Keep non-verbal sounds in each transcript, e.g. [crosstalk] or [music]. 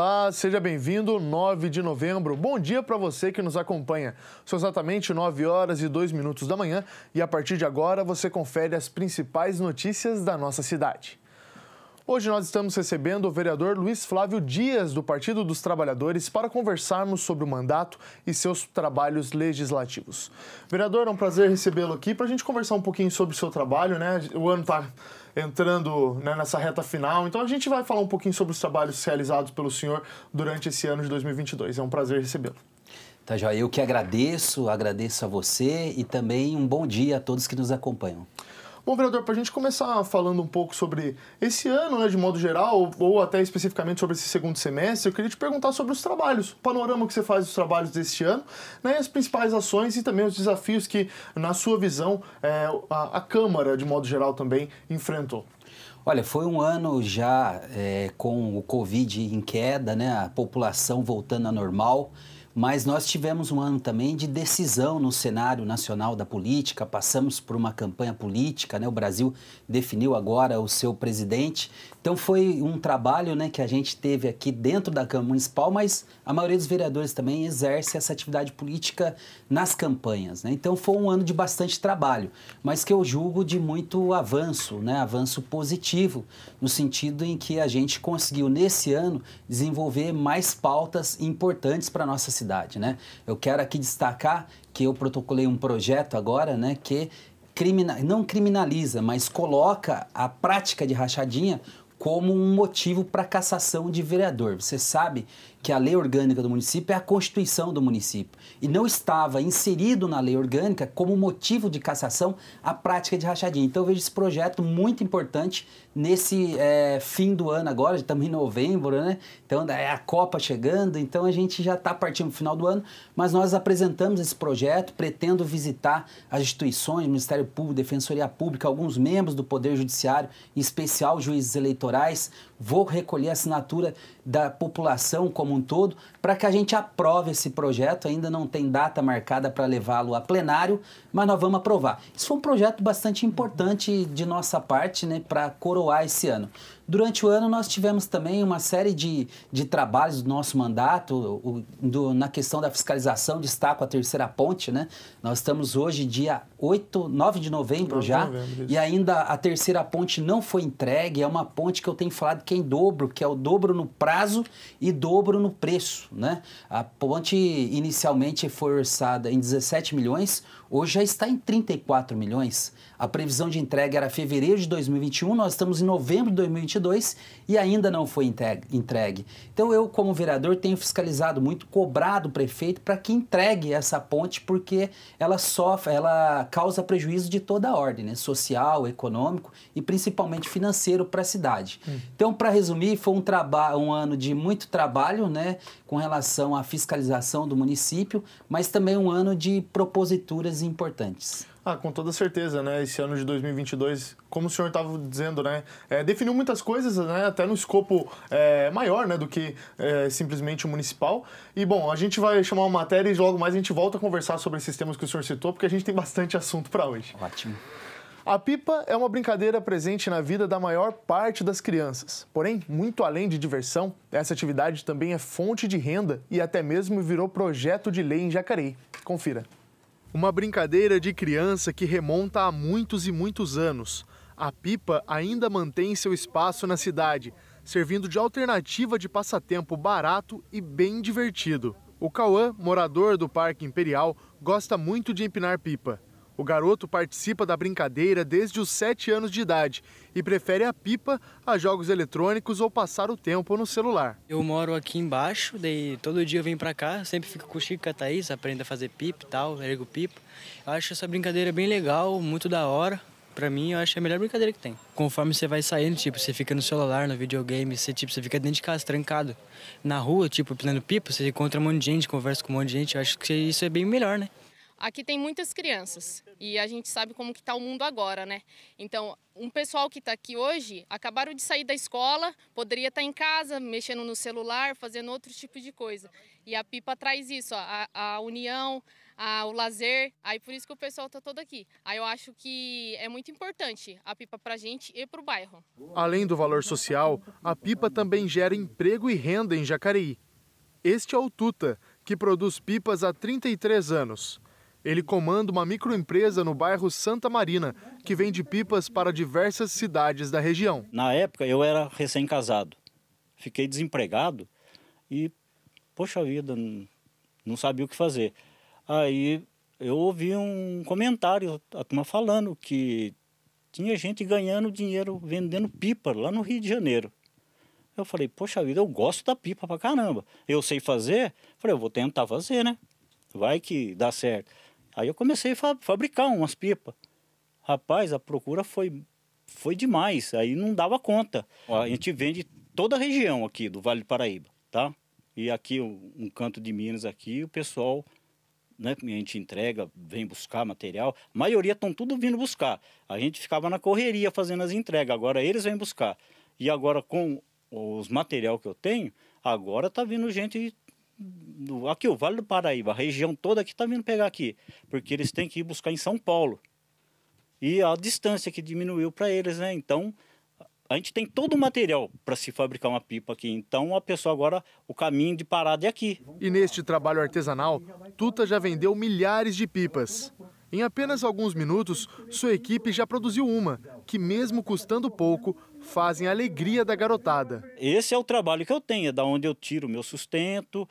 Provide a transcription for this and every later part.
Olá, seja bem-vindo. 9 de novembro. Bom dia para você que nos acompanha. São exatamente 9 horas e 2 minutos da manhã e a partir de agora você confere as principais notícias da nossa cidade. Hoje nós estamos recebendo o vereador Luiz Flávio Dias, do Partido dos Trabalhadores, para conversarmos sobre o mandato e seus trabalhos legislativos. Vereador, é um prazer recebê-lo aqui para a gente conversar um pouquinho sobre o seu trabalho, né? O ano está entrando né, nessa reta final. Então a gente vai falar um pouquinho sobre os trabalhos realizados pelo senhor durante esse ano de 2022. É um prazer recebê-lo. Tá, Joia. Eu que agradeço, agradeço a você e também um bom dia a todos que nos acompanham. Bom, vereador, para a gente começar falando um pouco sobre esse ano, né, de modo geral, ou até especificamente sobre esse segundo semestre, eu queria te perguntar sobre os trabalhos, o panorama que você faz dos trabalhos deste ano, né, as principais ações e também os desafios que, na sua visão, é, a, a, Câmara, de modo geral, também enfrentou. Olha, foi um ano já é, com o Covid em queda, né, a população voltando a normal. Mas nós tivemos um ano também de decisão no cenário nacional da política, passamos por uma campanha política, né? o Brasil definiu agora o seu presidente. Então foi um trabalho né, que a gente teve aqui dentro da Câmara Municipal, mas a maioria dos vereadores também exerce essa atividade política nas campanhas. Né? Então foi um ano de bastante trabalho, mas que eu julgo de muito avanço, né? avanço positivo, no sentido em que a gente conseguiu, nesse ano, desenvolver mais pautas importantes para a nossa cidade cidade, né? Eu quero aqui destacar que eu protocolei um projeto agora, né, que não criminaliza, mas coloca a prática de rachadinha como um motivo para cassação de vereador. Você sabe que a lei orgânica do município é a constituição do município e não estava inserido na lei orgânica como motivo de cassação a prática de rachadinha. Então eu vejo esse projeto muito importante nesse é, fim do ano agora, estamos em novembro, né? Então é a Copa chegando, então a gente já está partindo do final do ano, mas nós apresentamos esse projeto, pretendo visitar as instituições, Ministério Público, Defensoria Pública, alguns membros do Poder Judiciário, em especial juízes eleitorais, vou recolher assinatura da população como um todo, para que a gente aprove esse projeto. Ainda não tem data marcada para levá-lo a plenário, mas nós vamos aprovar. Isso foi um projeto bastante importante de nossa parte né, para coroar esse ano. Durante o ano, nós tivemos também uma série de, de trabalhos do nosso mandato, o, do, na questão da fiscalização, destaco a terceira ponte, né? Nós estamos hoje, dia 8, 9 de novembro 9 já, de novembro, e ainda a terceira ponte não foi entregue, é uma ponte que eu tenho falado que é em dobro, que é o dobro no prazo e dobro no preço, né? A ponte inicialmente foi orçada em 17 milhões, Hoje já está em 34 milhões. A previsão de entrega era fevereiro de 2021, nós estamos em novembro de 2022 e ainda não foi entregue. Então eu, como vereador, tenho fiscalizado muito, cobrado o prefeito para que entregue essa ponte, porque ela sofre, ela causa prejuízo de toda a ordem, né? social, econômico e principalmente financeiro para a cidade. Hum. Então, para resumir, foi um, um ano de muito trabalho né? com relação à fiscalização do município, mas também um ano de proposituras mais importantes? Ah, com toda certeza, né? Esse ano de 2022, como o senhor estava dizendo, né? É, definiu muitas coisas, né? Até no escopo é, maior, né? Do que é, simplesmente o municipal. E, bom, a gente vai chamar uma matéria e logo mais a gente volta a conversar sobre esses temas que o senhor citou, porque a gente tem bastante assunto para hoje. Ótimo. A pipa é uma brincadeira presente na vida da maior parte das crianças. Porém, muito além de diversão, essa atividade também é fonte de renda e até mesmo virou projeto de lei em Jacareí. Confira. Uma brincadeira de criança que remonta a muitos e muitos anos. A pipa ainda mantém seu espaço na cidade, servindo de alternativa de passatempo barato e bem divertido. O Cauã, morador do Parque Imperial, gosta muito de empinar pipa. O garoto participa da brincadeira desde os 7 anos de idade e prefere a pipa a jogos eletrônicos ou passar o tempo no celular. Eu moro aqui embaixo, daí todo dia eu venho para cá, sempre fico com o Chico e a Thaís, aprendo a fazer pipa e tal, ergo pipa. Eu acho essa brincadeira bem legal, muito da hora. Pra mim, eu acho a melhor brincadeira que tem. Conforme você vai saindo, tipo, você fica no celular, no videogame, você, tipo, você fica dentro de casa, trancado. Na rua, tipo, plano pipa, você encontra um monte de gente, conversa com um monte de gente. Eu acho que isso é bem melhor, né? Aqui tem muitas crianças e a gente sabe como que está o mundo agora, né? Então, um pessoal que está aqui hoje acabaram de sair da escola, poderia estar tá em casa mexendo no celular, fazendo outro tipo de coisa. E a pipa traz isso, ó, a, a, união, a, o lazer. Aí por isso que o pessoal está todo aqui. Aí eu acho que é muito importante a pipa para a gente e para o bairro. Além do valor social, a pipa também gera emprego e renda em Jacareí. Este é o Tuta, que produz pipas há 33 anos. Ele comanda uma microempresa no bairro Santa Marina, que vende pipas para diversas cidades da região. Na época, eu era recém-casado. Fiquei desempregado e, poxa vida, não sabia o que fazer. Aí eu ouvi um comentário, a turma falando que tinha gente ganhando dinheiro vendendo pipa lá no Rio de Janeiro. Eu falei, poxa vida, eu gosto da pipa pra caramba. Eu sei fazer? Falei, eu vou tentar fazer, né? Vai que dá certo. Aí eu comecei a fa fabricar umas pipas. Rapaz, a procura foi, foi demais, aí não dava conta. a gente vende toda a região aqui do Vale do Paraíba, tá? E aqui, um canto de Minas aqui, o pessoal né? A gente entrega, vem buscar material. A maioria estão tudo vindo buscar. A gente ficava na correria fazendo as entregas, agora eles vêm buscar. E agora com os material que eu tenho, agora tá vindo gente do, aqui, o Vale do Paraíba, a região toda aqui está vindo pegar aqui, porque eles têm que ir buscar em São Paulo. E a distância que diminuiu para eles, né? Então, a gente tem todo o material para se fabricar uma pipa aqui. Então, a pessoa agora, o caminho de parada é aqui. E neste trabalho artesanal, Tuta já vendeu milhares de pipas. Em apenas alguns minutos, sua equipe já produziu uma, que mesmo custando pouco, fazem a alegria da garotada. Esse é o trabalho que eu tenho, é da onde eu tiro o meu sustento,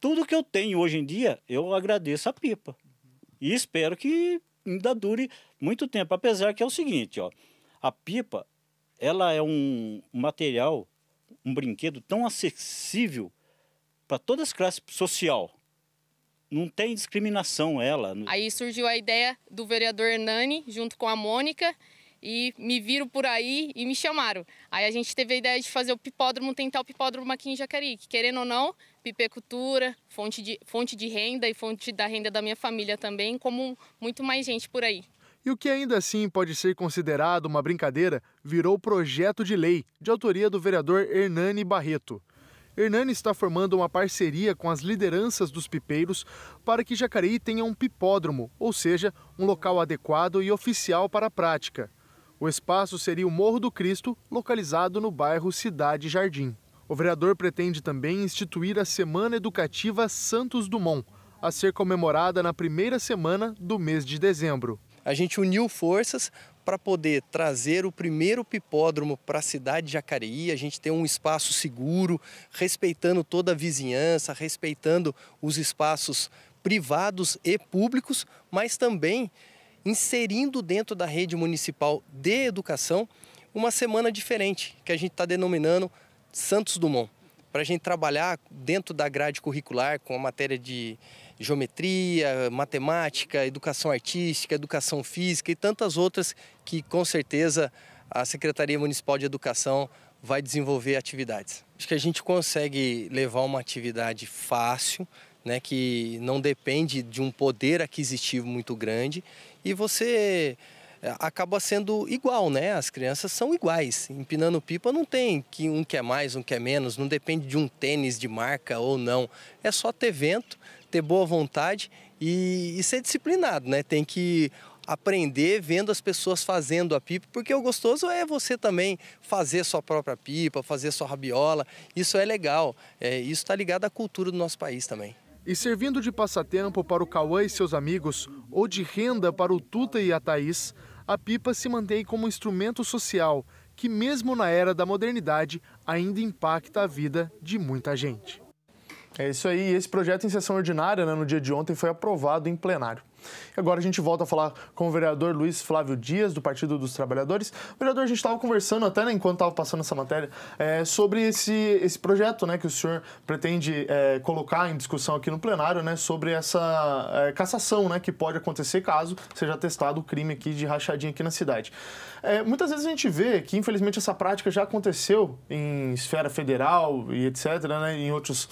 tudo que eu tenho hoje em dia, eu agradeço a pipa. E espero que ainda dure muito tempo. Apesar que é o seguinte, ó, a pipa ela é um material, um brinquedo tão acessível para todas as classes social. Não tem discriminação ela. Né? Aí surgiu a ideia do vereador Hernani, junto com a Mônica, e me viram por aí e me chamaram. Aí a gente teve a ideia de fazer o pipódromo, tentar o pipódromo aqui em Jacareí, que querendo ou não, pipecultura, fonte de, fonte de renda e fonte da renda da minha família também, como muito mais gente por aí. E o que ainda assim pode ser considerado uma brincadeira virou projeto de lei, de autoria do vereador Hernani Barreto. Hernani está formando uma parceria com as lideranças dos pipeiros para que Jacareí tenha um pipódromo, ou seja, um local adequado e oficial para a prática. O espaço seria o Morro do Cristo, localizado no bairro Cidade Jardim. O vereador pretende também instituir a Semana Educativa Santos Dumont, a ser comemorada na primeira semana do mês de dezembro. A gente uniu forças para poder trazer o primeiro pipódromo para a cidade de Jacareí, a gente ter um espaço seguro, respeitando toda a vizinhança, respeitando os espaços privados e públicos, mas também inserindo dentro da rede municipal de educação uma semana diferente, que a gente está denominando Santos Dumont, para a gente trabalhar dentro da grade curricular com a matéria de geometria, matemática, educação artística, educação física e tantas outras que com certeza a Secretaria Municipal de Educação vai desenvolver atividades. Acho que a gente consegue levar uma atividade fácil, né, que não depende de um poder aquisitivo muito grande e você eh, acaba sendo igual, né? As crianças são iguais. Empinando pipa não tem que um quer mais, um quer menos, não depende de um tênis de marca ou não. É só ter vento, ter boa vontade e, e ser disciplinado, né? Tem que aprender vendo as pessoas fazendo a pipa, porque o gostoso é você também fazer sua própria pipa, fazer sua rabiola. Isso é legal. É, isso está ligado à cultura do nosso país também e servindo de passatempo para o Cauã e seus amigos, ou de renda para o Tuta e a Thaís, a pipa se mantém como um instrumento social que, mesmo na era da modernidade, ainda impacta a vida de muita gente. É isso aí. Esse projeto em sessão ordinária, né, no dia de ontem, foi aprovado em plenário. Agora a gente volta a falar com o vereador Luiz Flávio Dias, do Partido dos Trabalhadores. Vereador, a gente estava conversando até né, enquanto estava passando essa matéria é, sobre esse, esse projeto né, que o senhor pretende é, colocar em discussão aqui no plenário né, sobre essa é, cassação né, que pode acontecer caso seja testado o crime aqui de rachadinha aqui na cidade. É, muitas vezes a gente vê que, infelizmente, essa prática já aconteceu em esfera federal e etc., né, em outros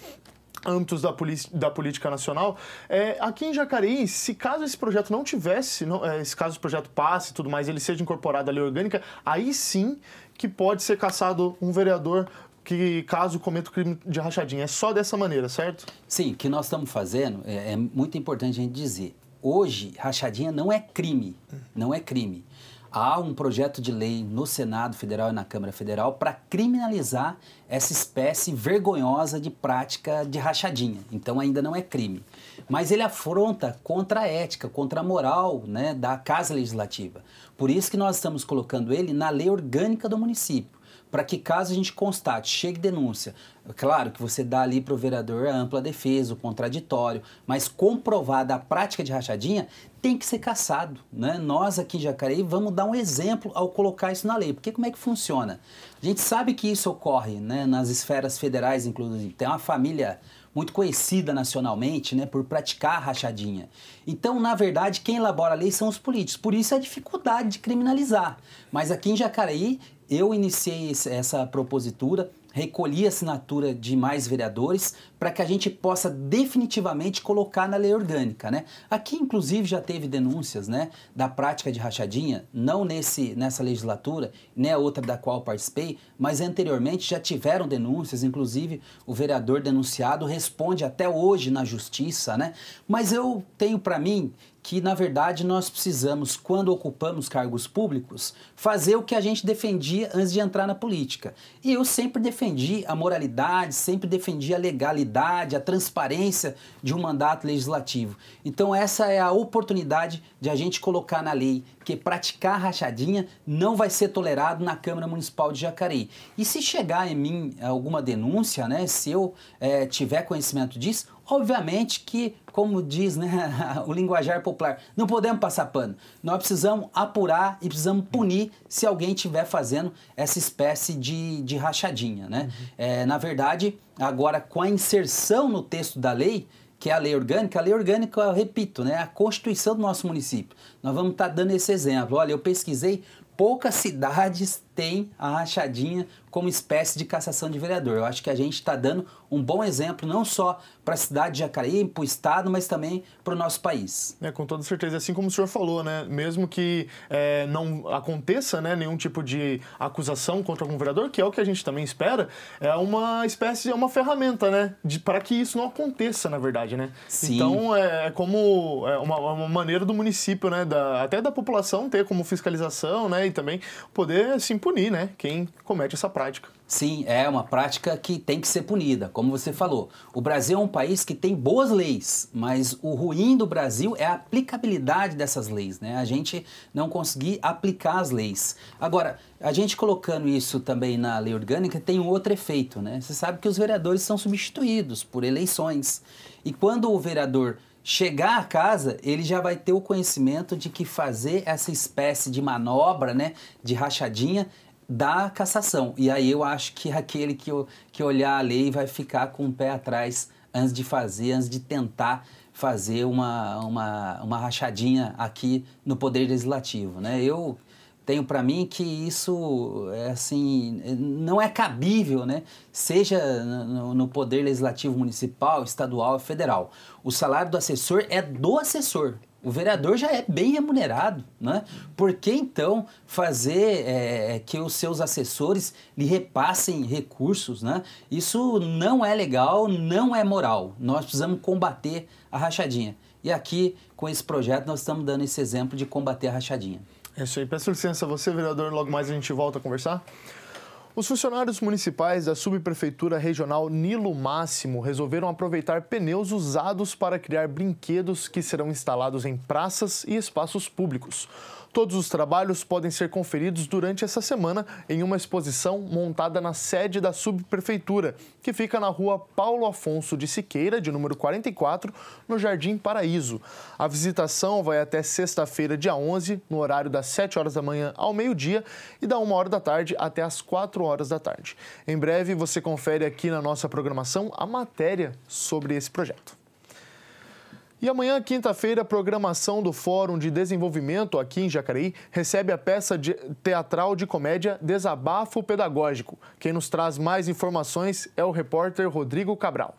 âmbitos da, da, política nacional. É, aqui em Jacareí, se caso esse projeto não tivesse, não, é, se caso o projeto passe e tudo mais, ele seja incorporado à lei orgânica, aí sim que pode ser caçado um vereador que caso cometa o crime de rachadinha. É só dessa maneira, certo? Sim, o que nós estamos fazendo, é, é muito importante a gente dizer, hoje rachadinha não é crime, não é crime há um projeto de lei no Senado Federal e na Câmara Federal para criminalizar essa espécie vergonhosa de prática de rachadinha. Então ainda não é crime. Mas ele afronta contra a ética, contra a moral né, da Casa Legislativa. Por isso que nós estamos colocando ele na lei orgânica do município. Para que caso a gente constate, chegue denúncia, Claro que você dá ali para o vereador a ampla defesa, o contraditório, mas comprovada a prática de rachadinha, tem que ser caçado. Né? Nós aqui em Jacareí vamos dar um exemplo ao colocar isso na lei. Porque como é que funciona? A gente sabe que isso ocorre né, nas esferas federais, inclusive. Tem uma família muito conhecida nacionalmente né, por praticar rachadinha. Então, na verdade, quem elabora a lei são os políticos. Por isso a dificuldade de criminalizar. Mas aqui em Jacareí, eu iniciei essa propositura recolhi a assinatura de mais vereadores para que a gente possa definitivamente colocar na lei orgânica, né? Aqui inclusive já teve denúncias, né, da prática de rachadinha, não nesse nessa legislatura, nem né, a outra da qual participei, mas anteriormente já tiveram denúncias, inclusive o vereador denunciado responde até hoje na justiça, né? Mas eu tenho para mim que, na verdade, nós precisamos, quando ocupamos cargos públicos, fazer o que a gente defendia antes de entrar na política. E eu sempre defendi a moralidade, sempre defendi a legalidade, a transparência de um mandato legislativo. Então, essa é a oportunidade de a gente colocar na lei porque praticar rachadinha não vai ser tolerado na Câmara Municipal de Jacareí. E se chegar em mim alguma denúncia, né, se eu é, tiver conhecimento disso, obviamente que, como diz né, [laughs] o linguajar popular, não podemos passar pano. Nós precisamos apurar e precisamos punir se alguém estiver fazendo essa espécie de, de rachadinha. Né? Uhum. É, na verdade, agora com a inserção no texto da lei, que é a lei orgânica, a lei orgânica, eu repito, né, é a constituição do nosso município. Nós vamos estar tá dando esse exemplo. Olha, eu pesquisei poucas cidades tem a rachadinha como espécie de cassação de vereador. Eu acho que a gente está dando um bom exemplo, não só para a cidade de Jacareí, para o Estado, mas também para o nosso país. É, com toda certeza, assim como o senhor falou, né? mesmo que é, não aconteça né, nenhum tipo de acusação contra algum vereador, que é o que a gente também espera, é uma espécie, é uma ferramenta né? para que isso não aconteça, na verdade. Né? Sim. Então, é, é como é, uma, uma maneira do município, né, da, até da população ter como fiscalização né, e também poder se impor punir, né, quem comete essa prática. Sim, é uma prática que tem que ser punida, como você falou. O Brasil é um país que tem boas leis, mas o ruim do Brasil é a aplicabilidade dessas leis, né? A gente não conseguir aplicar as leis. Agora, a gente colocando isso também na lei orgânica tem um outro efeito, né? Você sabe que os vereadores são substituídos por eleições. E quando o vereador chegar a casa, ele já vai ter o conhecimento de que fazer essa espécie de manobra, né, de rachadinha, dá cassação. E aí eu acho que aquele que, que olhar a lei vai ficar com o pé atrás antes de fazer, antes de tentar fazer uma, uma, uma rachadinha aqui no Poder Legislativo. Né? Eu tenho para mim que isso é, assim não é cabível, né? seja no, no poder legislativo municipal, estadual, federal. O salário do assessor é do assessor, o vereador já é bem remunerado, né? Por que então fazer é, é, que os seus assessores lhe repassem recursos, né? Isso não é legal, não é moral. Nós precisamos combater a rachadinha. E aqui, com esse projeto, nós estamos dando esse exemplo de combater a rachadinha. É isso aí. Peço licença a você, vereador. Logo mais a gente volta a conversar. Os funcionários municipais da subprefeitura regional Nilo Máximo resolveram aproveitar pneus usados para criar brinquedos que serão instalados em praças e espaços públicos. Todos os trabalhos podem ser conferidos durante essa semana em uma exposição montada na sede da subprefeitura, que fica na rua Paulo Afonso de Siqueira, de número 44, no Jardim Paraíso. A visitação vai até sexta-feira, dia 11, no horário das 7 horas da manhã ao meio-dia e da 1 hora da tarde até as 4 horas da tarde. Em breve você confere aqui na nossa programação a matéria sobre esse projeto. E amanhã, quinta-feira, a programação do Fórum de Desenvolvimento aqui em Jacareí recebe a peça de teatral de comédia Desabafo Pedagógico. Quem nos traz mais informações é o repórter Rodrigo Cabral.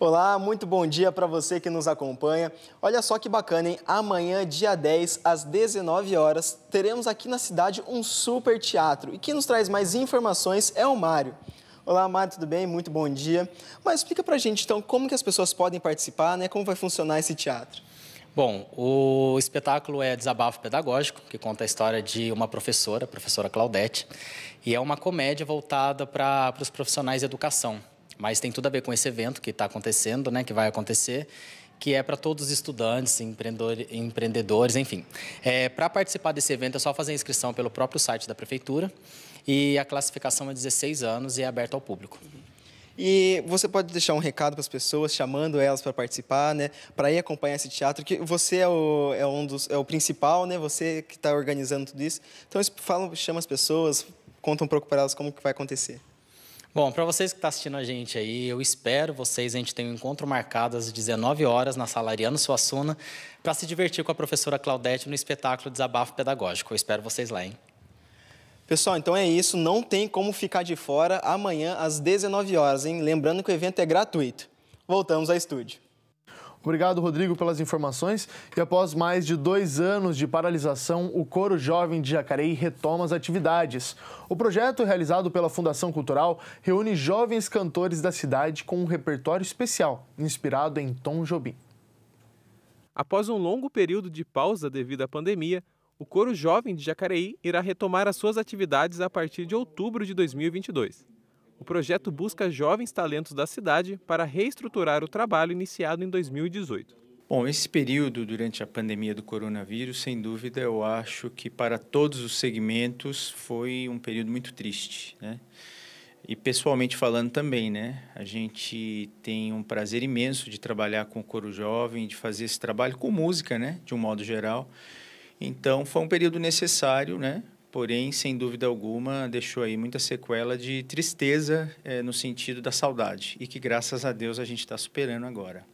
Olá, muito bom dia para você que nos acompanha. Olha só que bacana, hein? Amanhã, dia 10, às 19 horas, teremos aqui na cidade um super teatro. E quem nos traz mais informações é o Mário. Olá, Mário, tudo bem? Muito bom dia. Mas explica a gente, então, como que as pessoas podem participar, né? Como vai funcionar esse teatro? Bom, o espetáculo é Desabafo Pedagógico, que conta a história de uma professora, a professora Claudete, e é uma comédia voltada para os profissionais de educação. Mas tem tudo a ver com esse evento que está acontecendo, né, que vai acontecer, que é para todos os estudantes, empreendedores, empreendedores enfim. É, para participar desse evento é só fazer a inscrição pelo próprio site da prefeitura e a classificação é 16 anos e é aberta ao público. E você pode deixar um recado para as pessoas, chamando elas para participar, né? Para ir acompanhar esse teatro, que você é o, é um dos, é o principal, né? Você que está organizando tudo isso. Então, fala, chama as pessoas, contam um pouco para elas como que vai acontecer. Bom, para vocês que estão tá assistindo a gente aí, eu espero vocês. A gente tem um encontro marcado às 19 horas na sala Ariano Suassuna para se divertir com a professora Claudete no espetáculo Desabafo Pedagógico. Eu espero vocês lá, hein? Pessoal, então é isso. Não tem como ficar de fora amanhã às 19 horas, hein? Lembrando que o evento é gratuito. Voltamos ao estúdio. Obrigado, Rodrigo, pelas informações. E após mais de dois anos de paralisação, o Coro Jovem de Jacareí retoma as atividades. O projeto, realizado pela Fundação Cultural, reúne jovens cantores da cidade com um repertório especial, inspirado em Tom Jobim. Após um longo período de pausa devido à pandemia, o Coro Jovem de Jacareí irá retomar as suas atividades a partir de outubro de 2022. O projeto busca jovens talentos da cidade para reestruturar o trabalho iniciado em 2018. Bom, esse período durante a pandemia do coronavírus, sem dúvida, eu acho que para todos os segmentos foi um período muito triste, né? E pessoalmente falando também, né? A gente tem um prazer imenso de trabalhar com o coro jovem, de fazer esse trabalho com música, né? De um modo geral. Então, foi um período necessário, né? Porém, sem dúvida alguma, deixou aí muita sequela de tristeza é, no sentido da saudade e que, graças a Deus, a gente está superando agora.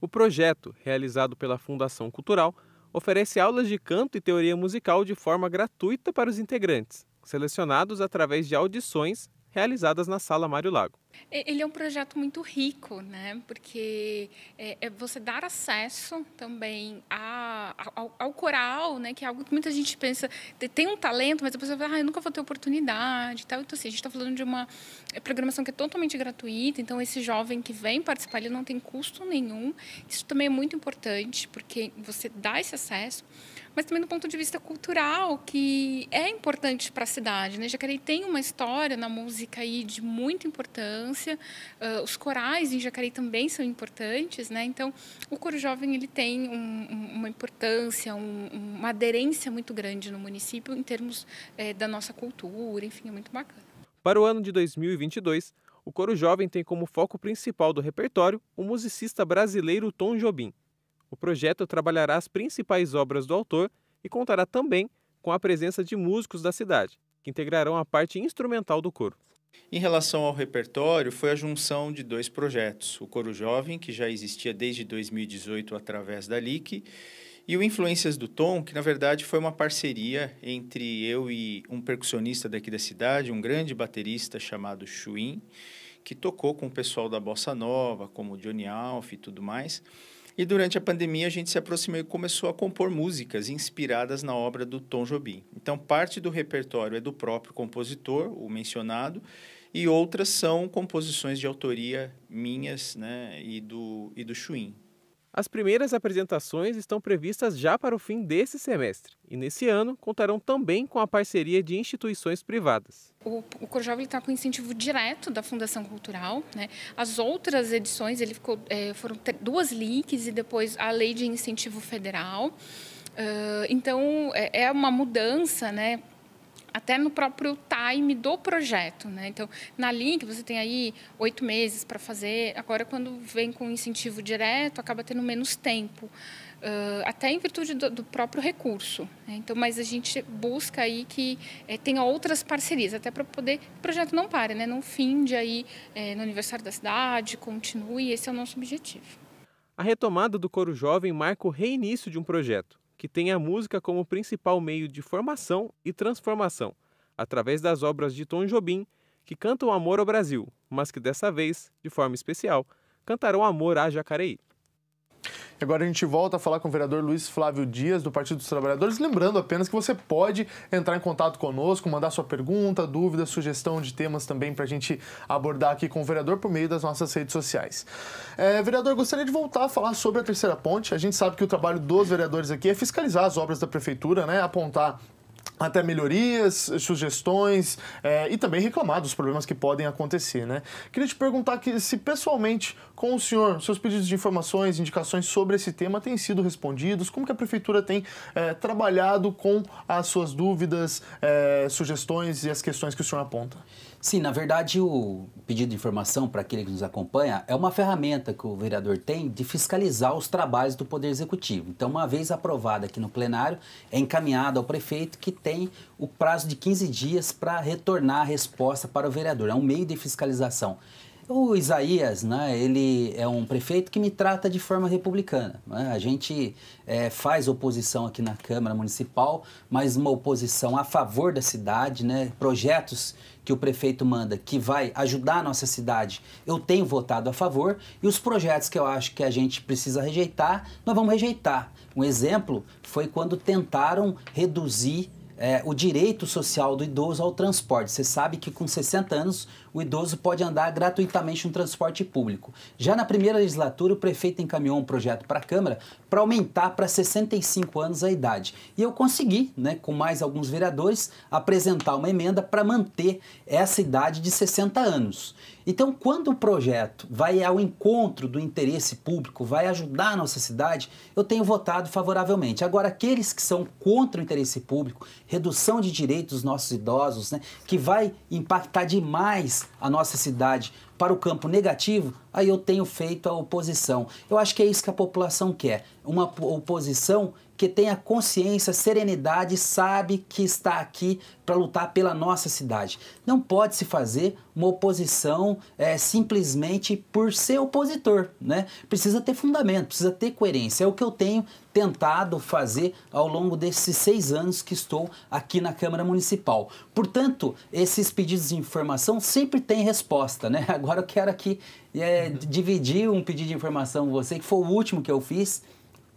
O projeto, realizado pela Fundação Cultural, oferece aulas de canto e teoria musical de forma gratuita para os integrantes, selecionados através de audições realizadas na Sala Mário Lago. Ele é um projeto muito rico, né? porque é, é você dar acesso também a, ao, ao, coral, né? que é algo que muita gente pensa, tem um talento, mas a pessoa fala, ah, eu nunca vou ter oportunidade. Tal. Então, assim, a gente está falando de uma é, programação que é totalmente gratuita, então esse jovem que vem participar, ele não tem custo nenhum. Isso também é muito importante, porque você dá esse acesso mas também do ponto de vista cultural, que é importante para a cidade. Né? Jacareí tem uma história na música aí de muita importância, uh, os corais em Jacareí também são importantes, né? então o coro jovem ele tem um, uma importância, um, uma aderência muito grande no município em termos é, da nossa cultura, enfim, é muito bacana. Para o ano de 2022, o coro jovem tem como foco principal do repertório o musicista brasileiro Tom Jobim. O projeto trabalhará as principais obras do autor e contará também com a presença de músicos da cidade, que integrarão a parte instrumental do coro. Em relação ao repertório, foi a junção de dois projetos: o Coro Jovem, que já existia desde 2018 através da LIC, e o Influências do Tom, que na verdade foi uma parceria entre eu e um percussionista daqui da cidade, um grande baterista chamado Chuin, que tocou com o pessoal da Bossa Nova, como Johnny Alf e tudo mais. E durante a pandemia a gente se aproximou e começou a compor músicas inspiradas na obra do Tom Jobim. Então, parte do repertório é do próprio compositor, o mencionado, e outras são composições de autoria minhas né, e do, e do Chuin. As primeiras apresentações estão previstas já para o fim desse semestre e, nesse ano, contarão também com a parceria de instituições privadas. O, o está com incentivo direto da Fundação Cultural. Né? As outras edições ele ficou, é, foram duas LICs e depois a Lei de Incentivo Federal. Uh, então, é, é uma mudança né, até no próprio time do projeto. Né? Então, na Link, você tem aí oito meses para fazer. Agora, quando vem com incentivo direto, acaba tendo menos tempo, uh, até em virtude do, do próprio recurso. Né? Então, mas a gente busca aí que é, tenha outras parcerias, até para poder o projeto não pare, né? não finde aí é, no aniversário da cidade, continue. Esse é o nosso objetivo. A retomada do Coro Jovem marca o reinício de um projeto que tem a música como principal meio de formação e transformação, através das obras de Tom Jobim, que cantam amor ao Brasil, mas que dessa vez, de forma especial, cantarão amor a Jacareí. Agora a gente volta a falar com o vereador Luiz Flávio Dias, do Partido dos Trabalhadores. Lembrando apenas que você pode entrar em contato conosco, mandar sua pergunta, dúvida, sugestão de temas também para a gente abordar aqui com o vereador por meio das nossas redes sociais. É, vereador, gostaria de voltar a falar sobre a terceira ponte. A gente sabe que o trabalho dos vereadores aqui é fiscalizar as obras da prefeitura, né? apontar até melhorias, sugestões é, e também reclamar dos problemas que podem acontecer, né? Queria te perguntar que se pessoalmente com o senhor, seus pedidos de informações, indicações sobre esse tema têm sido respondidos, como que a prefeitura tem é, trabalhado com as suas dúvidas, é, sugestões e as questões que o senhor aponta? Sim, na verdade, o pedido de informação para aquele que nos acompanha é uma ferramenta que o vereador tem de fiscalizar os trabalhos do Poder Executivo. Então, uma vez aprovada aqui no plenário, é encaminhada ao prefeito que tem o prazo de 15 dias para retornar a resposta para o vereador. É um meio de fiscalização. O Isaías, né, ele é um prefeito que me trata de forma republicana. Né? A gente é, faz oposição aqui na Câmara Municipal, mas uma oposição a favor da cidade, né? projetos que o prefeito manda que vai ajudar a nossa cidade, eu tenho votado a favor, e os projetos que eu acho que a gente precisa rejeitar, nós vamos rejeitar. Um exemplo foi quando tentaram reduzir é, o direito social do idoso ao transporte. Você sabe que com 60 anos o idoso pode andar gratuitamente no transporte público. Já na primeira legislatura, o prefeito encaminhou um projeto para a Câmara para aumentar para 65 anos a idade. E eu consegui, né, com mais alguns vereadores, apresentar uma emenda para manter essa idade de 60 anos. Então, quando o projeto vai ao encontro do interesse público, vai ajudar a nossa cidade, eu tenho votado favoravelmente. Agora, aqueles que são contra o interesse público, redução de direitos dos nossos idosos, né, que vai impactar demais a nossa cidade para o campo negativo, aí eu tenho feito a oposição. Eu acho que é isso que a população quer, uma oposição que tenha consciência, serenidade, sabe que está aqui para lutar pela nossa cidade. Não pode se fazer uma oposição é, simplesmente por ser opositor, né? Precisa ter fundamento, precisa ter coerência. É o que eu tenho tentado fazer ao longo desses seis anos que estou aqui na Câmara Municipal. Portanto, esses pedidos de informação sempre têm resposta, né? [laughs] Agora eu quero aqui é, uhum. dividir um pedido de informação com você, que foi o último que eu fiz.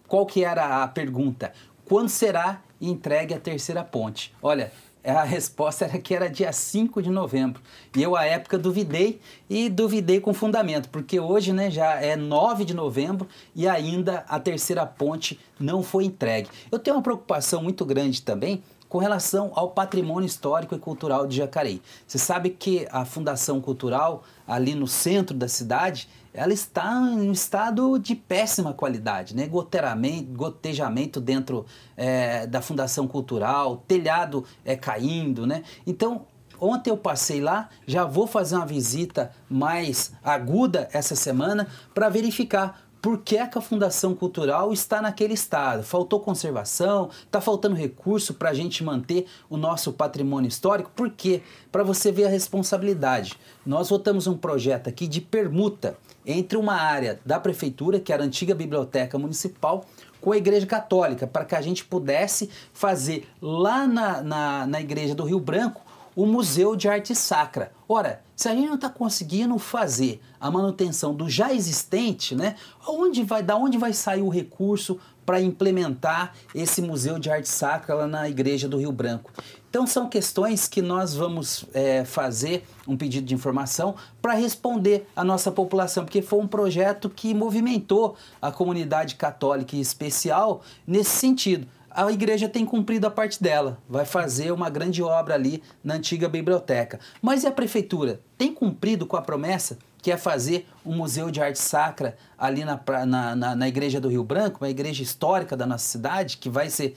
Qual que era a pergunta? Quando será entregue a terceira ponte? Olha, é, a resposta era que era dia 5 de novembro. E eu, à época, duvidei e duvidei com fundamento, porque hoje né, já é 9 de novembro e ainda a terceira ponte não foi entregue. Eu tenho uma preocupação muito grande também com relação ao patrimônio histórico e cultural de Jacareí. Você sabe que a Fundação Cultural, ali no centro da cidade, ela está em um estado de péssima qualidade, né? gotejamento dentro é, da fundação cultural, telhado é, caindo, né? Então, ontem eu passei lá, já vou fazer uma visita mais aguda essa semana para verificar por que, é que a Fundação Cultural está naquele estado? Faltou conservação? Está faltando recurso para a gente manter o nosso patrimônio histórico? Por quê? Para você ver a responsabilidade. Nós votamos um projeto aqui de permuta entre uma área da prefeitura, que era a antiga biblioteca municipal, com a Igreja Católica, para que a gente pudesse fazer lá na, na, na Igreja do Rio Branco o Museu de Arte Sacra. Ora, se a gente não está conseguindo fazer a manutenção do já existente, né, onde vai, da onde vai sair o recurso para implementar esse Museu de Arte Sacra lá na Igreja do Rio Branco? Então, são questões que nós vamos é, fazer um pedido de informação para responder à nossa população, porque foi um projeto que movimentou a comunidade católica em especial nesse sentido. A igreja tem cumprido a parte dela, vai fazer uma grande obra ali na antiga biblioteca. Mas e a prefeitura? Tem cumprido com a promessa? que é fazer um museu de arte sacra ali na, na, na, na igreja do Rio Branco, uma igreja histórica da nossa cidade, que vai ser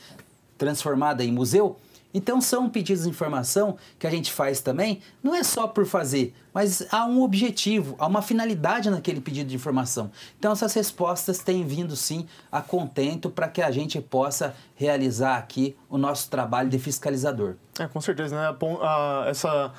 transformada em museu. Então são pedidos de informação que a gente faz também, não é só por fazer, mas há um objetivo, há uma finalidade naquele pedido de informação. Então essas respostas têm vindo sim a contento para que a gente possa realizar aqui o nosso trabalho de fiscalizador. É, com certeza, né? Essa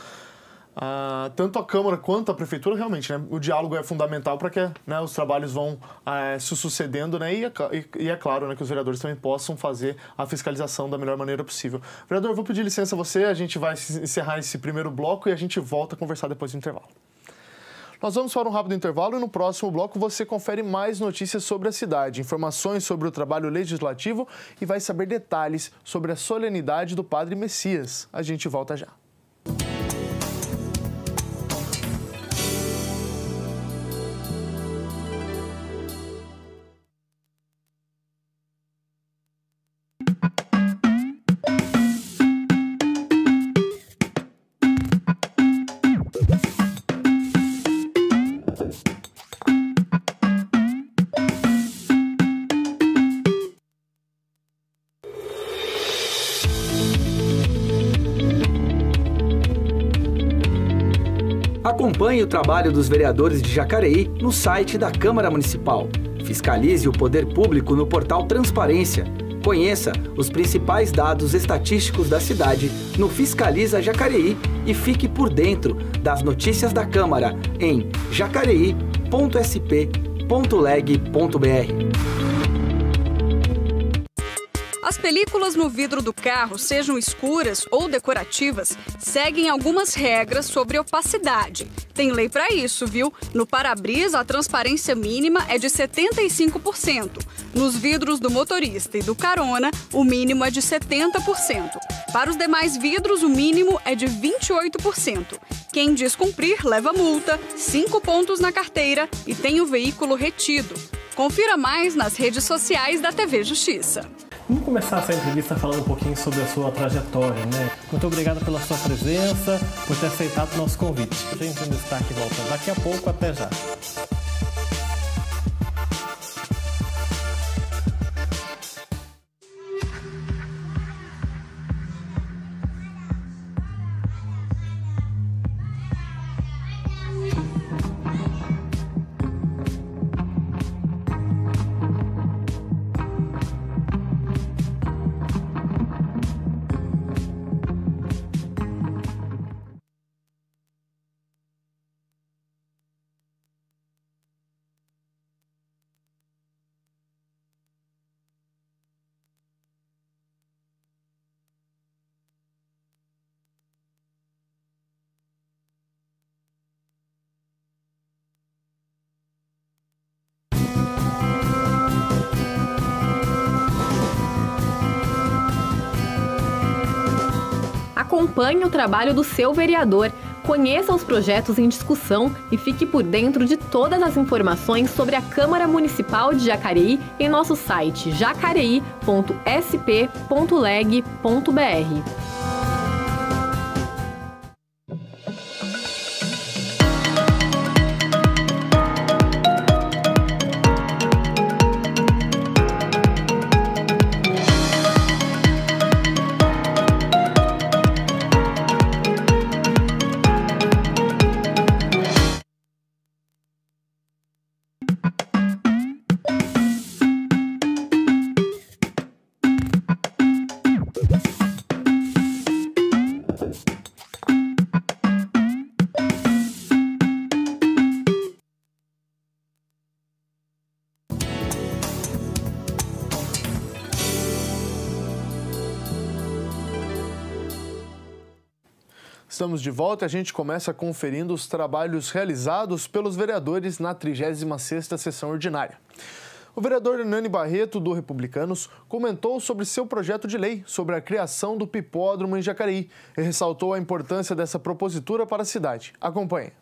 Uh, tanto a Câmara quanto a Prefeitura, realmente, né, o diálogo é fundamental para que né, os trabalhos vão uh, se sucedendo né, e, é e, e, é claro né, que os vereadores também possam fazer a fiscalização da melhor maneira possível. Vereador, vou pedir licença a você, a gente vai encerrar esse primeiro bloco e a gente volta a conversar depois do intervalo. Nós vamos para um rápido intervalo e no próximo bloco você confere mais notícias sobre a cidade, informações sobre o trabalho legislativo e vai saber detalhes sobre a solenidade do Padre Messias. A gente volta já. Acompanhe o trabalho dos vereadores de Jacareí no site da Câmara Municipal. Fiscalize o poder público no portal Transparência. Conheça os principais dados estatísticos da cidade no Fiscaliza Jacareí e fique por dentro das notícias da Câmara em jacareí.sp.leg.br. películas no vidro do carro, sejam escuras ou decorativas, seguem algumas regras sobre opacidade. Tem lei para isso, viu? No para-brisa, a transparência mínima é de 75%. Nos vidros do motorista e do carona, o mínimo é de 70%. Para os demais vidros, o mínimo é de 28%. Quem descumprir leva multa, 5 pontos na carteira e tem o veículo retido. Confira mais nas redes sociais da TV Justiça. Vamos começar essa entrevista falando um pouquinho sobre a sua trajetória, né? Muito obrigado pela sua presença, por ter aceitado o nosso convite. A gente está aqui volta. daqui a pouco, até já. acompanhe o trabalho do seu vereador, conheça os projetos em discussão e fique por dentro de todas as informações sobre a Câmara Municipal de Jacareí em nosso site jacareí.sp.leg.br. Estamos de volta. e A gente começa conferindo os trabalhos realizados pelos vereadores na 36ª sessão ordinária. O vereador Hernani Barreto, do Republicanos, comentou sobre seu projeto de lei sobre a criação do pipódromo em Jacareí e ressaltou a importância dessa propositura para a cidade. Acompanhe.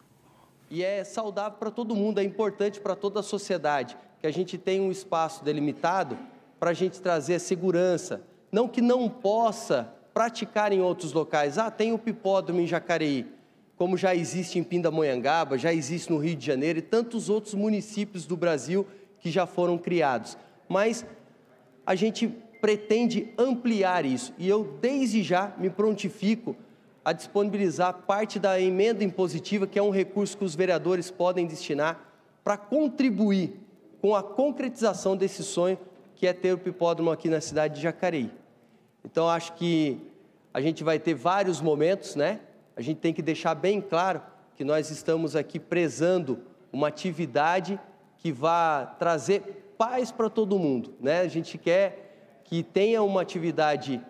E é saudável para todo mundo, é importante para toda a sociedade que a gente tenha um espaço delimitado para a gente trazer a segurança. Não que não possa praticar em outros locais. Ah, tem o Pipódromo em Jacareí, como já existe em Pindamonhangaba, já existe no Rio de Janeiro e tantos outros municípios do Brasil que já foram criados. Mas a gente pretende ampliar isso e eu desde já me prontifico a disponibilizar parte da emenda impositiva, que é um recurso que os vereadores podem destinar para contribuir com a concretização desse sonho que é ter o pipódromo aqui na cidade de Jacareí. Então acho que a gente vai ter vários momentos, né? A gente tem que deixar bem claro que nós estamos aqui prezando uma atividade que vá trazer paz para todo mundo, né? A gente quer que tenha uma atividade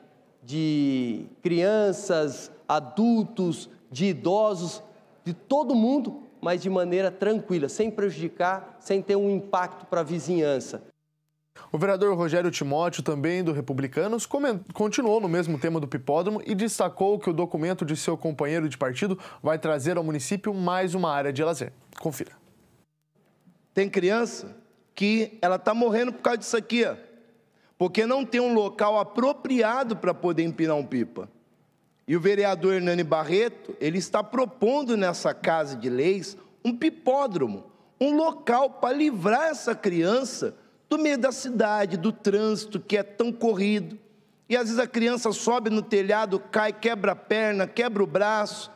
de crianças, adultos, de idosos, de todo mundo, mas de maneira tranquila, sem prejudicar, sem ter um impacto para a vizinhança. O vereador Rogério Timóteo, também do Republicanos, continuou no mesmo tema do Pipódromo e destacou que o documento de seu companheiro de partido vai trazer ao município mais uma área de lazer. Confira. Tem criança que ela está morrendo por causa disso aqui, ó, porque não tem um local apropriado para poder empinar um pipa. E o vereador Hernani Barreto, ele está propondo nessa casa de leis um pipódromo, um local para livrar essa criança do meio da cidade, do trânsito que é tão corrido. E às vezes a criança sobe no telhado, cai, quebra a perna, quebra o braço.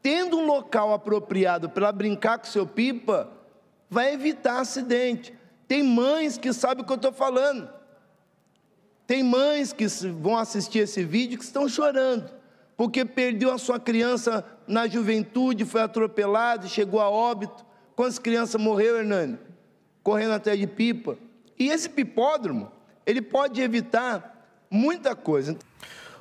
Tendo um local apropriado para brincar com seu pipa, vai evitar acidente. Tem mães que sabem o que eu estou falando. Tem mães que vão assistir esse vídeo que estão chorando, porque perdeu a sua criança na juventude, foi atropelado, chegou a óbito. Quantas crianças morreu, Hernani? Correndo atrás de pipa. E esse hipódromo, ele pode evitar muita coisa.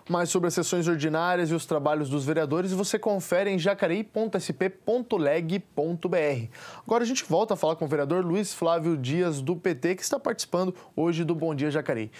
Mais sobre as sessões ordinárias e os trabalhos dos vereadores você confere em jacarei.sp.leg.br. Agora a gente volta a falar com o vereador Luiz Flávio Dias, do PT, que está participando hoje do Bom Dia Jacareí.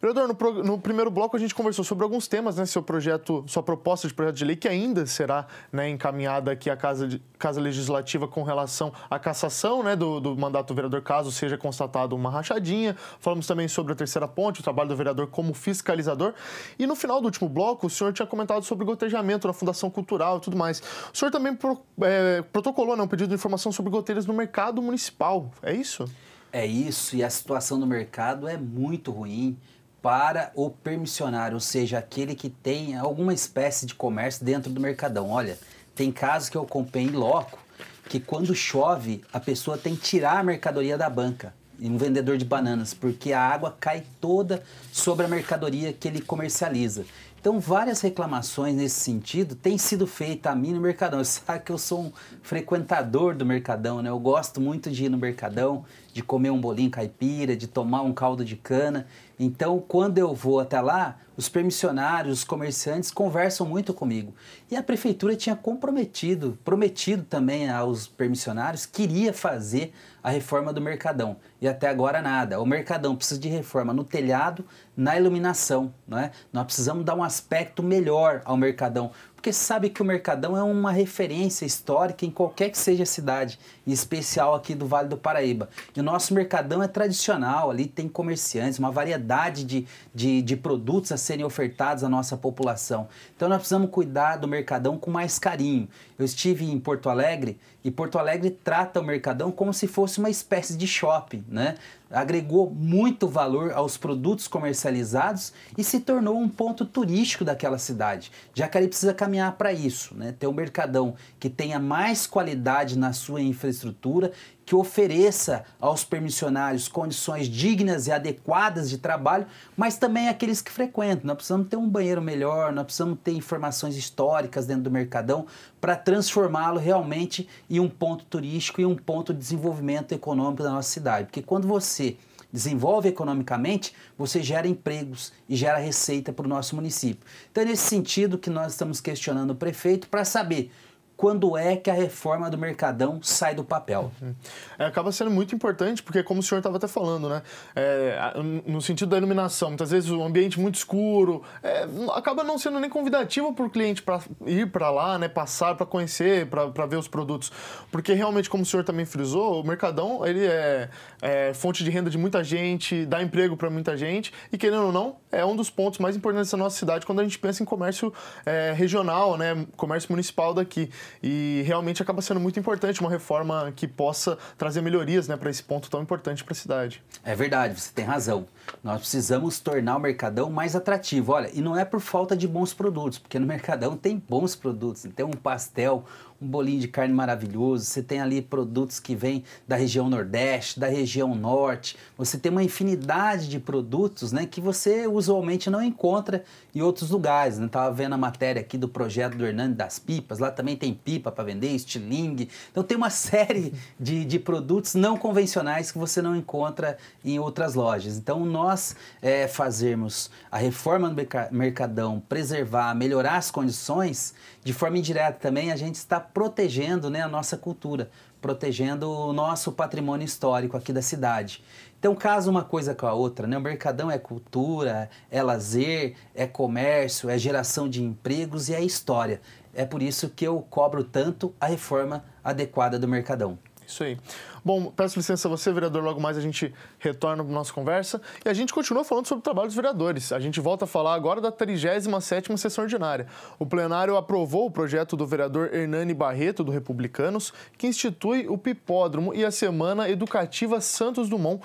Vereador, no, no primeiro bloco a gente conversou sobre alguns temas, né? Seu projeto, sua proposta de projeto de lei, que ainda será né, encaminhada aqui à Casa, de... Casa Legislativa com relação à cassação né, do, do mandato do vereador, caso seja constatado uma rachadinha. Falamos também sobre a terceira ponte, o trabalho do vereador como fiscalizador. E no final do último bloco, o senhor tinha comentado sobre gotejamento na Fundação Cultural e tudo mais. O senhor também pro, é, protocolou né, um pedido de informação sobre goteiras no mercado municipal, é isso? É isso, e a situação do mercado é muito ruim para o permissionário, ou seja, aquele que tem alguma espécie de comércio dentro do mercadão. Olha, tem casos que eu comprei em loco, que quando chove, a pessoa tem que tirar a mercadoria da banca e um vendedor de bananas, porque a água cai toda sobre a mercadoria que ele comercializa. Então, várias reclamações nesse sentido têm sido feitas a mim no Mercadão. Você [laughs] sabe que eu sou um frequentador do Mercadão, né? Eu gosto muito de ir no Mercadão, de comer um bolinho caipira, de tomar um caldo de cana. Então, quando eu vou até lá, os permissionários, os comerciantes conversam muito comigo. E a prefeitura tinha comprometido, prometido também aos permissionários que iria fazer a reforma do Mercadão. E até agora nada. O Mercadão precisa de reforma no telhado, na iluminação. é? Nós precisamos dar um aspecto melhor ao Mercadão. Porque sabe que o Mercadão é uma referência histórica em qualquer que seja a cidade, em especial aqui do Vale do Paraíba. E o nosso Mercadão é tradicional, ali tem comerciantes, uma variedade de, de, de produtos a serem ofertados à nossa população. Então nós precisamos cuidar do Mercadão com mais carinho. Eu estive em Porto Alegre e Porto Alegre trata o Mercadão como se fosse uma espécie de shopping, né? Agregou muito valor aos produtos comercializados e se tornou um ponto turístico daquela cidade. Jacareí precisa caminhar para isso, né? Ter um mercadão que tenha mais qualidade na sua infraestrutura, que ofereça aos permissionários condições dignas e adequadas de trabalho, mas também aqueles que frequentam. Nós precisamos ter um banheiro melhor, nós precisamos ter informações históricas dentro do mercadão, para transformá-lo realmente em um ponto turístico e um ponto de desenvolvimento econômico da nossa cidade. Porque quando você desenvolve economicamente, você gera empregos e gera receita para o nosso município. Então, é nesse sentido que nós estamos questionando o prefeito para saber quando é que a reforma do Mercadão sai do papel? É, acaba sendo muito importante, porque como o senhor estava até falando, né? É, no sentido da iluminação, muitas vezes o ambiente muito escuro é, acaba não sendo nem convidativo para o cliente para ir para lá, né? Passar para conhecer, para ver os produtos. Porque realmente, como o senhor também frisou, o Mercadão ele é, é fonte de renda de muita gente, dá emprego para muita gente e, querendo ou não, é um dos pontos mais importantes da nossa cidade quando a gente pensa em comércio é, regional, né? Comércio municipal daqui e realmente acaba sendo muito importante uma reforma que possa trazer melhorias né, para esse ponto tão importante para a cidade. É verdade, você tem razão. Nós precisamos tornar o mercadão mais atrativo. Olha, e não é por falta de bons produtos, porque no mercadão tem bons produtos. Tem um pastel, um bolinho de carne maravilhoso, você tem ali produtos que vêm da região Nordeste, da região Norte. Você tem uma infinidade de produtos né, que você usualmente não encontra em outros lugares. Né? Estava vendo a matéria aqui do projeto do Hernandes das Pipas, lá também tem pipa para vender, estilingue. Então tem uma série de, de produtos não convencionais que você não encontra em outras lojas. Então nós nós é, fazermos a reforma do mercadão, preservar, melhorar as condições, de forma indireta também a gente está protegendo né, a nossa cultura, protegendo o nosso patrimônio histórico aqui da cidade. Então, caso uma coisa com a outra, né? O mercadão é cultura, é lazer, é comércio, é geração de empregos e é história. É por isso que eu cobro tanto a reforma adequada do mercadão. Isso aí. Bom, peço licença a você, vereador. Logo mais a gente retorna para nossa conversa. E a gente continua falando sobre o trabalho dos vereadores. A gente volta a falar agora da 37ª sessão ordinária. O plenário aprovou o projeto do vereador Hernani Barreto, do Republicanos, que institui o Pipódromo e a Semana Educativa Santos Dumont,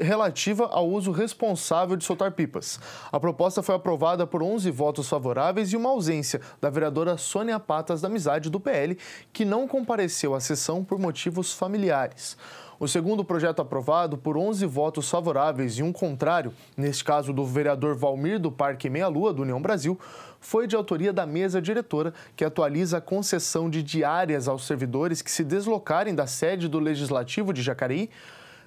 relativa ao uso responsável de soltar pipas. A proposta foi aprovada por 11 votos favoráveis e uma ausência da vereadora Sônia Patas da Amizade, do PL, que não compareceu à sessão por motivos familiares. O segundo projeto aprovado por 11 votos favoráveis e um contrário, neste caso do vereador Valmir do Parque Meia Lua, do União Brasil, foi de autoria da mesa diretora, que atualiza a concessão de diárias aos servidores que se deslocarem da sede do Legislativo de Jacareí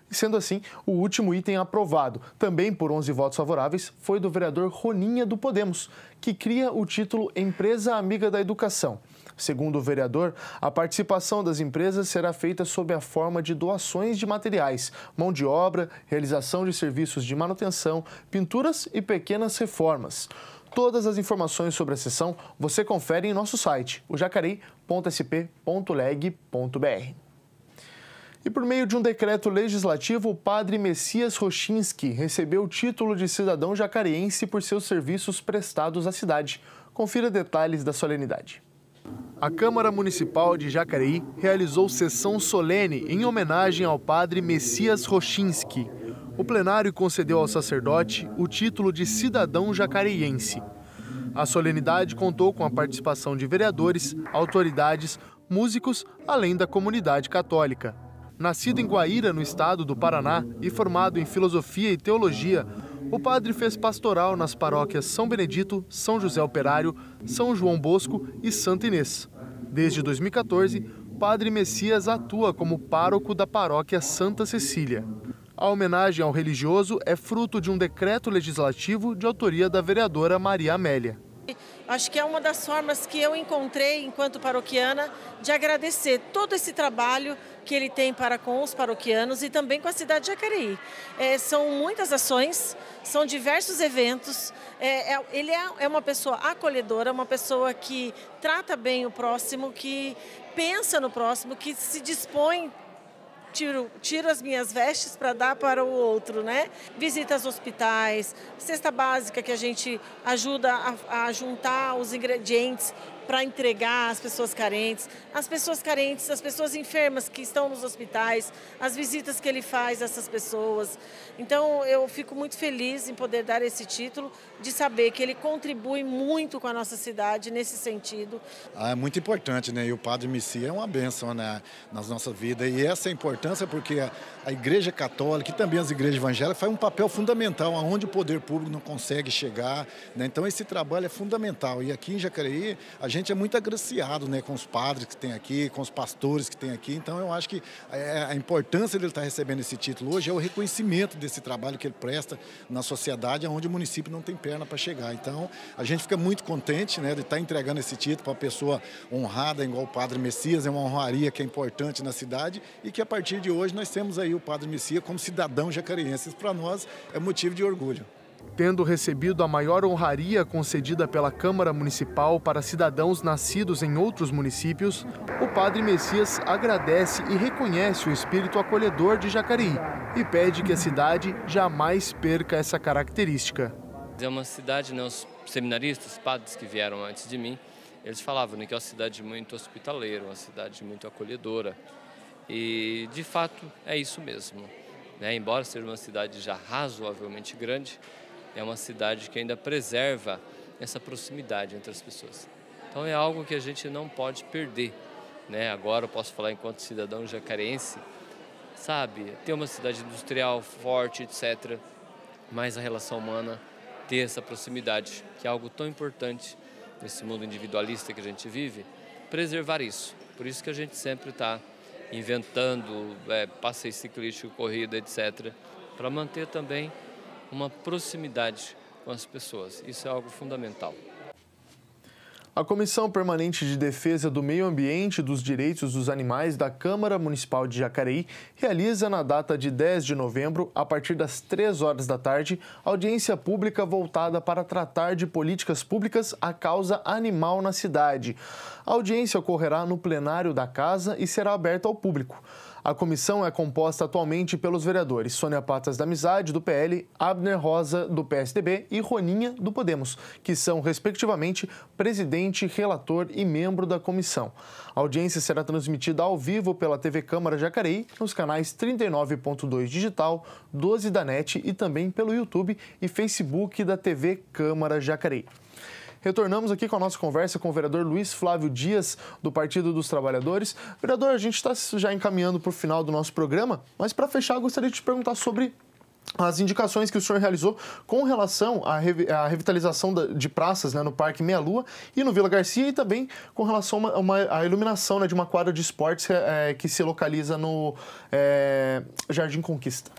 Sendo assim, o último item aprovado, também por 11 votos favoráveis, foi do vereador Roninha do Podemos, que cria o título Empresa Amiga da Educação. Segundo o vereador, a participação das empresas será feita sob a forma de doações de materiais, mão de obra, realização de serviços de manutenção, pinturas e pequenas reformas. Todas as informações sobre a sessão você confere em nosso site, o E por meio de um decreto legislativo, o padre Messias Rochinski recebeu o título de cidadão jacareense por seus serviços prestados à cidade. Confira detalhes da solenidade. A Câmara Municipal de Jacareí realizou sessão solene em homenagem ao padre Messias Rochinski. O plenário concedeu ao sacerdote o título de cidadão jacareiense. A solenidade contou com a participação de vereadores, autoridades, músicos, além da comunidade católica. Nascido em Guaíra, no estado do Paraná, e formado em filosofia e teologia, o padre fez pastoral nas paróquias São Benedito, São José Operário, São João Bosco e Santa Inês. Desde 2014, padre Messias atua como pároco da paróquia Santa Cecília. A homenagem ao religioso é fruto de um decreto legislativo de autoria da vereadora Maria Amélia. Acho que é uma das formas que eu encontrei, enquanto paroquiana, de agradecer todo esse trabalho que ele tem para com os paroquianos e também com a cidade de Jacareí. É, são muitas ações, são diversos eventos. É, é, ele é, é uma pessoa acolhedora, uma pessoa que trata bem o próximo, que pensa no próximo, que se dispõe tiro, tiro as minhas vestes para dar para o outro, né? Visitas hospitais, cesta básica que a gente ajuda a, a juntar os ingredientes para entregar às pessoas carentes, às pessoas carentes, às pessoas enfermas que estão nos hospitais, as visitas que ele faz a essas pessoas. Então eu fico muito feliz em poder dar esse título, de saber que ele contribui muito com a nossa cidade nesse sentido. Ah, é muito importante, né? E o Padre Messias é uma bênção né? nas nossas vidas. E essa é a importância porque a, Igreja Católica e também as igrejas evangélicas faz um papel fundamental aonde o poder público não consegue chegar. Né? Então esse trabalho é fundamental. E aqui em Jacareí, a gente gente é muito agraciado né, com os padres que tem aqui, com os pastores que tem aqui. Então, eu acho que é, é, a importância dele estar tá recebendo esse título hoje é o reconhecimento desse trabalho que ele presta na sociedade, onde o município não tem perna para chegar. Então, a gente fica muito contente né, de estar tá entregando esse título para uma pessoa honrada, igual o Padre Messias, é uma honraria que é importante na cidade e que a partir de hoje nós temos aí o Padre Messias como cidadão jacareense. Isso para nós é motivo de orgulho tendo recebido a maior honraria concedida pela Câmara Municipal para cidadãos nascidos em outros municípios, o Padre Messias agradece e reconhece o espírito acolhedor de Jacareí e pede que a cidade jamais perca essa característica. É uma cidade, né, os seminaristas, padres que vieram antes de mim, eles falavam né, que é uma cidade muito hospitaleira, uma cidade muito acolhedora. E, de fato, é isso mesmo. Né? Embora seja uma cidade já razoavelmente grande, é uma cidade que ainda preserva essa proximidade entre as pessoas. Então é algo que a gente não pode perder. Né? Agora eu posso falar enquanto cidadão jacarense, sabe? Ter uma cidade industrial forte, etc. Mas a relação humana, ter essa proximidade, que é algo tão importante nesse mundo individualista que a gente vive, preservar isso. Por isso que a gente sempre está inventando é, passeio ciclístico, corrida, etc., para manter também uma proximidade com as pessoas. Isso é algo fundamental. A Comissão Permanente de Defesa do Meio Ambiente e dos Direitos dos Animais da Câmara Municipal de Jacareí realiza na data de 10 de novembro, a partir das 3 horas da tarde, audiência pública voltada para tratar de políticas públicas à causa animal na cidade. A audiência ocorrerá no plenário da casa e será aberta ao público. A comissão é composta atualmente pelos vereadores Sônia Patas da Amizade, do PL, Abner Rosa, do PSDB e Roninha, do Podemos, que são, respectivamente, presidente, relator e membro da comissão. A audiência será transmitida ao vivo pela TV Câmara Jacareí, nos canais 39.2 Digital, 12 da NET e também pelo YouTube e Facebook da TV Câmara Jacareí. Retornamos aqui com a nossa conversa com o vereador Luiz Flávio Dias, do Partido dos Trabalhadores. Vereador, a gente está já encaminhando para o final do nosso programa, mas para fechar, gostaria de te perguntar sobre as indicações que o senhor realizou com relação à, revitalização de praças né, no Parque Meia Lua e no Vila Garcia e também com relação uma, à iluminação né, de uma quadra de esportes é, é que se localiza no é, Jardim Conquista.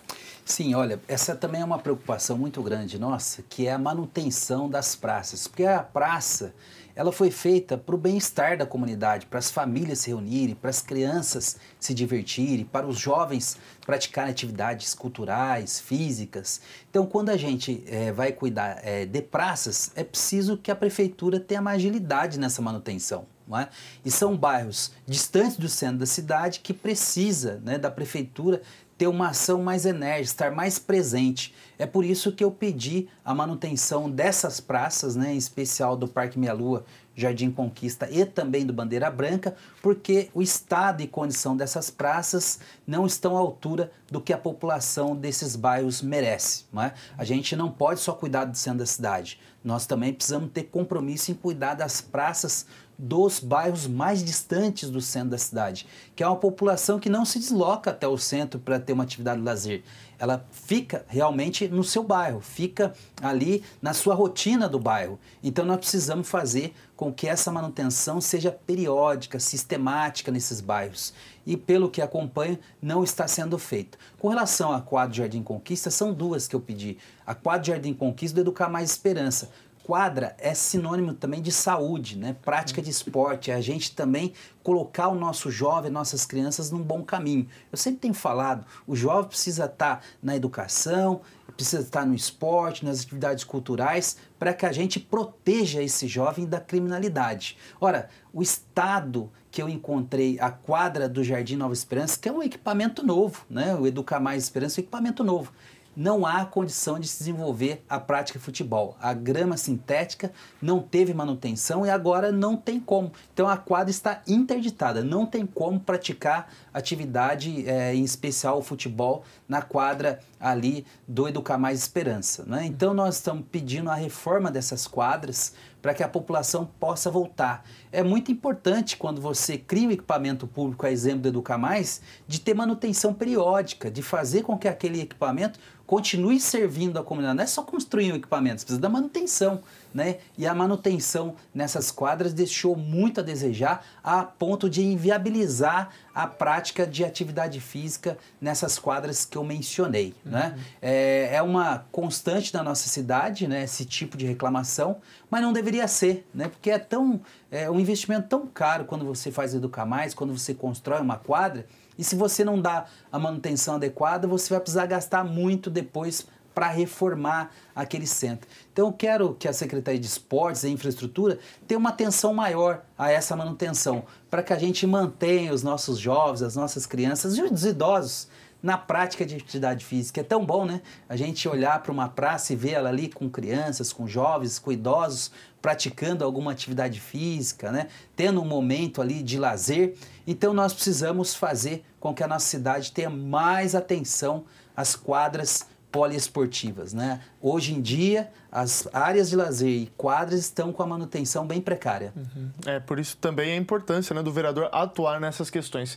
Sim, olha, essa também é uma preocupação muito grande nossa, que é a manutenção das praças, porque a praça ela foi feita para o bem-estar da comunidade, para as famílias se reunirem, para as crianças se divertirem, para os jovens praticarem atividades culturais, físicas. Então, quando a gente é, vai cuidar é, de praças, é preciso que a prefeitura tenha uma agilidade nessa manutenção. É? E são bairros distantes do centro da cidade que precisa né, da prefeitura ter uma ação mais enérgica, estar mais presente. É por isso que eu pedi a manutenção dessas praças, né, em especial do Parque Meia Lua, Jardim Conquista e também do Bandeira Branca, porque o estado e condição dessas praças não estão à altura do que a população desses bairros merece. Não é? A gente não pode só cuidar do centro da cidade, nós também precisamos ter compromisso em cuidar das praças dos bairros mais distantes do centro da cidade, que é uma população que não se desloca até o centro para ter uma atividade de lazer. Ela fica realmente no seu bairro, fica ali na sua rotina do bairro. Então nós precisamos fazer com que essa manutenção seja periódica, sistemática nesses bairros. E pelo que acompanho, não está sendo feito. Com relação à quadra Jardim Conquista, são duas que eu pedi. A quadra Jardim Conquista do Educar Mais Esperança quadra é sinônimo também de saúde, né? Prática de esporte, é a gente também colocar o nosso jovem, nossas crianças num bom caminho. Eu sempre tenho falado, o jovem precisa estar tá na educação, precisa estar tá no esporte, nas atividades culturais, para que a gente proteja esse jovem da criminalidade. Ora, o estado que eu encontrei a quadra do Jardim Nova Esperança, que é um equipamento novo, né? O Educar Mais Esperança é um equipamento novo não há condição de se desenvolver a prática de futebol. A grama sintética não teve manutenção e agora não tem como. Então a quadra está interditada, não tem como praticar atividade, é, em especial o futebol, na quadra ali do Educar Mais Esperança. Né? Então nós estamos pedindo a reforma dessas quadras para que a população possa voltar. É muito importante quando você cria um equipamento público, a exemplo do Educar Mais, de ter manutenção periódica, de fazer com que aquele equipamento continue servindo a comunidade. Não é só construir um equipamento, precisa da manutenção, né? E a manutenção nessas quadras deixou muito a desejar a ponto de inviabilizar a prática de atividade física nessas quadras que eu mencionei, uhum. né? É, é, uma constante da nossa cidade, né? Esse tipo de reclamação, mas não deveria ser, né? Porque é tão é um investimento tão caro quando você faz educar mais, quando você constrói uma quadra e se você não dá a manutenção adequada, você vai precisar gastar muito depois para reformar aquele centro. Então eu quero que a Secretaria de Esportes e Infraestrutura tenha uma atenção maior a essa manutenção, para que a gente mantenha os nossos jovens, as nossas crianças e os idosos na prática de atividade física. É tão bom, né? A gente olhar para uma praça e ver ela ali com crianças, com jovens, com idosos, praticando alguma atividade física, né? Tendo um momento ali de lazer. Então nós precisamos fazer com que a nossa cidade tenha mais atenção às quadras poliesportivas, né? Hoje em dia, as áreas de lazer e quadras estão com a manutenção bem precária. Uhum. É, por isso também a importância né, do vereador atuar nessas questões.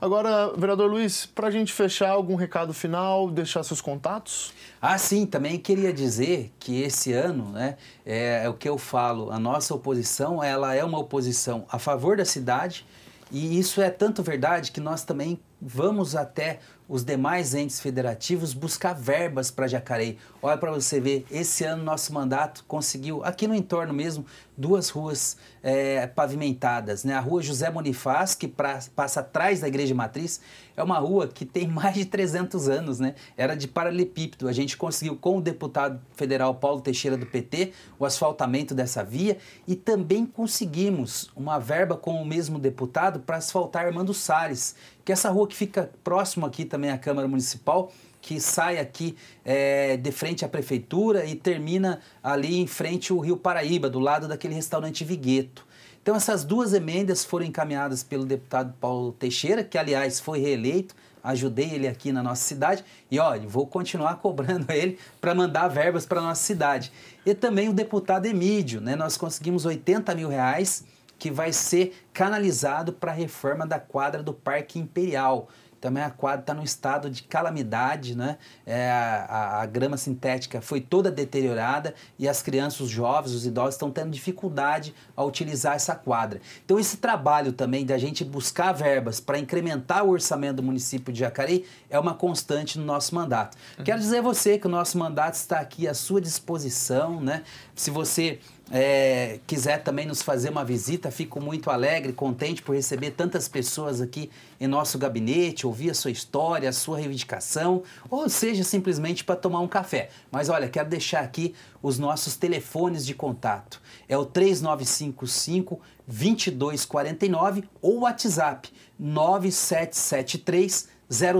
Agora, vereador Luiz, para a gente fechar, algum recado final, deixar seus contatos? Ah, sim, também queria dizer que esse ano, né, é, é o que eu falo, a nossa oposição, ela é uma oposição a favor da cidade, e isso é tanto verdade que nós também vamos até os demais entes federativos buscar verbas para Jacareí. Olha para você ver, esse ano nosso mandato conseguiu, aqui no entorno mesmo, duas ruas é, pavimentadas. Né? A rua José Bonifaz, que pra, passa atrás da Igreja Matriz, é uma rua que tem [laughs] mais de 300 anos, né? era de paralelepípedo. A gente conseguiu, com o deputado federal Paulo Teixeira do PT, o asfaltamento dessa via e também conseguimos uma verba com o mesmo deputado para asfaltar Armando Salles, que é essa rua que fica próximo aqui também também a Câmara Municipal, que sai aqui é, de frente à Prefeitura e termina ali em frente ao Rio Paraíba, do lado daquele restaurante Vigueto. Então, essas duas emendas foram encaminhadas pelo deputado Paulo Teixeira, que, aliás, foi reeleito. Ajudei ele aqui na nossa cidade e, olha, vou continuar [laughs] cobrando ele para mandar verbas para nossa cidade. E também o deputado Emídio, né? Nós conseguimos 80 mil reais que vai ser canalizado para a reforma da quadra do Parque Imperial também a quadra está num estado de calamidade, né? É, a, a, grama sintética foi toda deteriorada e as crianças, os jovens, os idosos estão tendo dificuldade a utilizar essa quadra. Então esse trabalho também da gente buscar verbas para incrementar o orçamento do município de Jacareí é uma constante no nosso mandato. Uhum. Quero dizer a você que o nosso mandato está aqui à sua disposição, né? Se você é, quiser também nos fazer uma visita, fico muito alegre, contente por receber tantas pessoas aqui em nosso gabinete, ouvir a sua história, a sua reivindicação, ou seja, simplesmente para tomar um café. Mas olha, quero deixar aqui os nossos telefones de contato. É o 3955 2249 ou WhatsApp 9773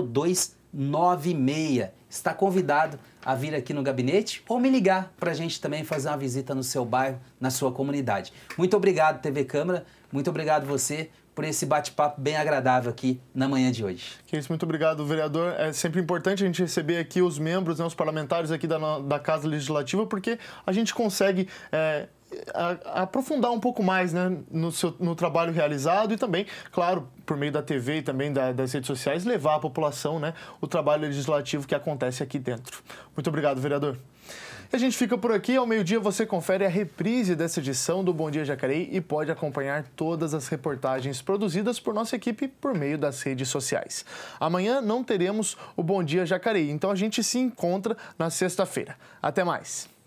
02 96. Está convidado a vir aqui no gabinete ou me ligar para a gente também fazer uma visita no seu bairro, na sua comunidade. Muito obrigado, TV Câmara. Muito obrigado você por esse bate-papo bem agradável aqui na manhã de hoje. Que isso, muito obrigado, vereador. É sempre importante a gente receber aqui os membros, né, os parlamentares aqui da, da Casa Legislativa, porque a gente consegue é, a, a aprofundar um pouco mais né, no, seu, no trabalho realizado e também, claro, por meio da TV e também da, das redes sociais, levar à população né, o trabalho legislativo que acontece aqui dentro. Muito obrigado, vereador. E a gente fica por aqui. Ao meio-dia você confere a reprise dessa edição do Bom Dia Jacareí e pode acompanhar todas as reportagens produzidas por nossa equipe por meio das redes sociais. Amanhã não teremos o Bom Dia Jacareí, então a gente se encontra na sexta-feira. Até mais!